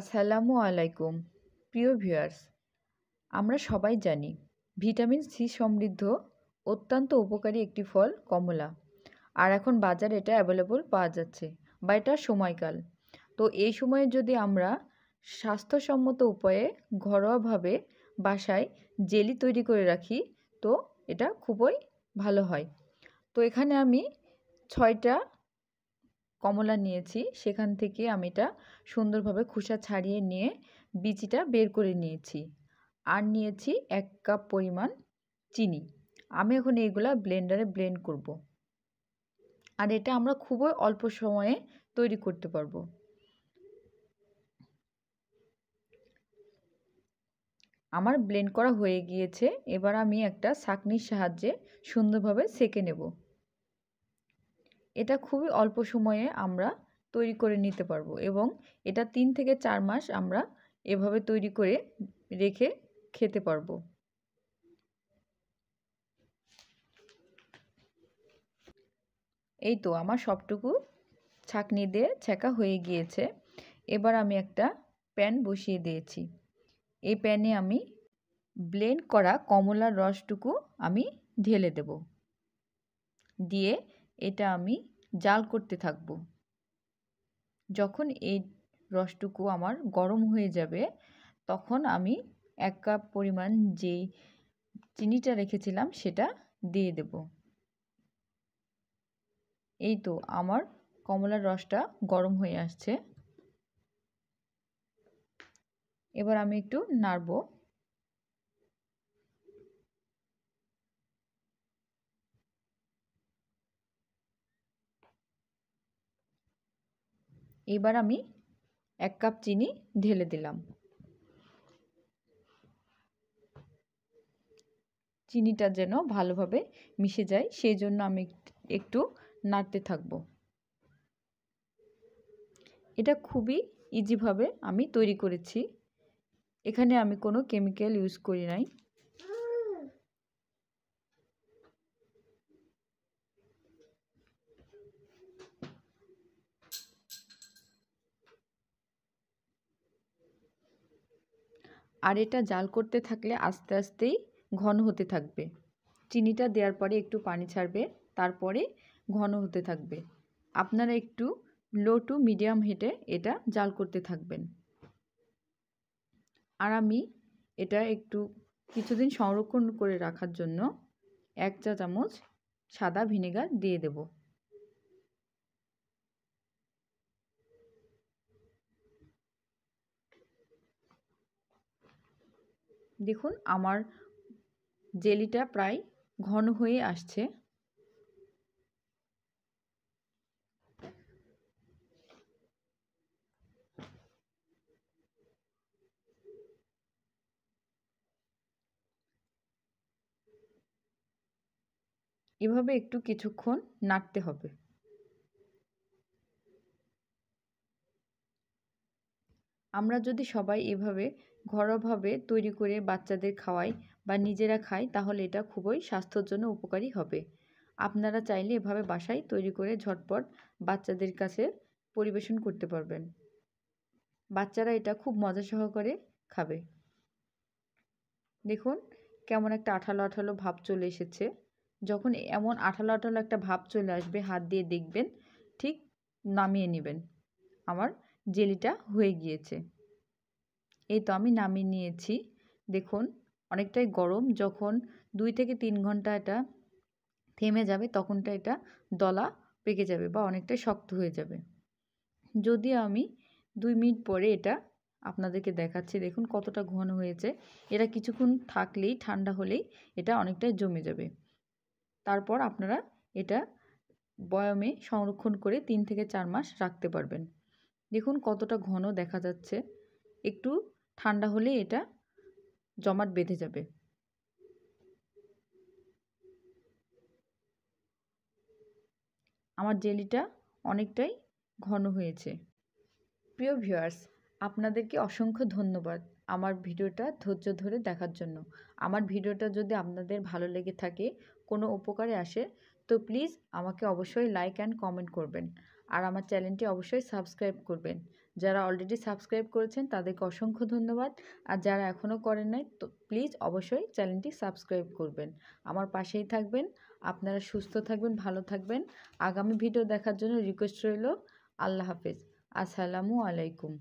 আসসালামু আলাইকুম প্রিয় ভিউয়ার্স আমরা সবাই জানি ভিটামিন সি সমৃদ্ধ অত্যন্ত উপকারী একটি ফল কমলা আর এখন বাজারে এটা অ্যাভেলেবল পাওয়া যাচ্ছে বা এটা সময়কাল তো এই সময়ে যদি আমরা স্বাস্থ্যসম্মত উপায়ে ঘরোয়াভাবে বাসায় জেলি তৈরি করে রাখি তো এটা খুবই ভালো হয় তো এখানে আমি ছয়টা কমলা নিয়েছি সেখান থেকে আমি এটা সুন্দরভাবে খোসা ছাড়িয়ে নিয়ে বিচিটা বের করে নিয়েছি আর নিয়েছি এক কাপ পরিমাণ চিনি আমি এখন এইগুলা ব্লেন্ডারে ব্লেন্ড করব। আর এটা আমরা খুবই অল্প সময়ে তৈরি করতে পারবো আমার ব্লেন্ড করা হয়ে গিয়েছে এবার আমি একটা ছাঁকনির সাহায্যে সুন্দরভাবে সেঁকে নেব এটা খুবই অল্প সময়ে আমরা তৈরি করে নিতে পারবো এবং এটা তিন থেকে চার মাস আমরা এভাবে তৈরি করে রেখে খেতে পারবো এই তো আমার সবটুকু ছাঁকনি দিয়ে ছেঁকা হয়ে গিয়েছে এবার আমি একটা প্যান বসিয়ে দিয়েছি এই প্যানে আমি ব্লেন্ড করা কমলার রসটুকু আমি ঢেলে দেব দিয়ে এটা আমি জাল করতে থাকব যখন এই রসটুকু আমার গরম হয়ে যাবে তখন আমি এক কাপ পরিমাণ যে চিনিটা রেখেছিলাম সেটা দিয়ে দেব এই তো আমার কমলার রসটা গরম হয়ে আসছে এবার আমি একটু নাড়বো এবার আমি এক কাপ চিনি ঢেলে দিলাম চিনিটা যেন ভালোভাবে মিশে যায় সেই জন্য আমি একটু নাড়তে থাকব এটা খুবই ইজিভাবে আমি তৈরি করেছি এখানে আমি কোনো কেমিক্যাল ইউজ করি নাই আর এটা জাল করতে থাকলে আস্তে আস্তেই ঘন হতে থাকবে চিনিটা দেওয়ার পরে একটু পানি ছাড়বে তারপরে ঘন হতে থাকবে আপনারা একটু লো টু মিডিয়াম হিটে এটা জাল করতে থাকবেন আর আমি এটা একটু কিছুদিন সংরক্ষণ করে রাখার জন্য এক চা চামচ সাদা ভিনেগার দিয়ে দেব দেখুন আমার জেলিটা প্রায় ঘন হয়ে আসছে এভাবে একটু কিছুক্ষণ নাড়তে হবে আমরা যদি সবাই এভাবে ঘরোয়াভাবে তৈরি করে বাচ্চাদের খাওয়াই বা নিজেরা খাই তাহলে এটা খুবই স্বাস্থ্যর জন্য উপকারী হবে আপনারা চাইলে এভাবে বাসায় তৈরি করে ঝটপট বাচ্চাদের কাছে পরিবেশন করতে পারবেন বাচ্চারা এটা খুব মজা সহকারে খাবে দেখুন কেমন একটা আঠালো আঠালো ভাব চলে এসেছে যখন এমন আঠালো আঠালো একটা ভাব চলে আসবে হাত দিয়ে দেখবেন ঠিক নামিয়ে নেবেন আমার জেলিটা হয়ে গিয়েছে এই তো আমি নামিয়ে নিয়েছি দেখুন অনেকটাই গরম যখন দুই থেকে তিন ঘন্টা এটা থেমে যাবে তখনটা এটা দলা পেকে যাবে বা অনেকটাই শক্ত হয়ে যাবে যদি আমি দুই মিনিট পরে এটা আপনাদেরকে দেখাচ্ছি দেখুন কতটা ঘন হয়েছে এটা কিছুক্ষণ থাকলেই ঠান্ডা হলেই এটা অনেকটাই জমে যাবে তারপর আপনারা এটা বয়মে সংরক্ষণ করে তিন থেকে চার মাস রাখতে পারবেন দেখুন কতটা ঘন দেখা যাচ্ছে একটু ঠান্ডা হলে এটা জমাট বেঁধে যাবে আমার জেলিটা অনেকটাই ঘন হয়েছে প্রিয় ভিউয়ার্স আপনাদেরকে অসংখ্য ধন্যবাদ আমার ভিডিওটা ধৈর্য ধরে দেখার জন্য আমার ভিডিওটা যদি আপনাদের ভালো লেগে থাকে কোনো উপকারে আসে তো প্লিজ আমাকে অবশ্যই লাইক অ্যান্ড কমেন্ট করবেন আর আমার চ্যানেলটি অবশ্যই সাবস্ক্রাইব করবেন যারা অলরেডি সাবস্ক্রাইব করেছেন তাদেরকে অসংখ্য ধন্যবাদ আর যারা এখনও করেন নাই তো প্লিজ অবশ্যই চ্যানেলটি সাবস্ক্রাইব করবেন আমার পাশেই থাকবেন আপনারা সুস্থ থাকবেন ভালো থাকবেন আগামী ভিডিও দেখার জন্য রিকোয়েস্ট রইল আল্লাহ হাফেজ আসসালামু আলাইকুম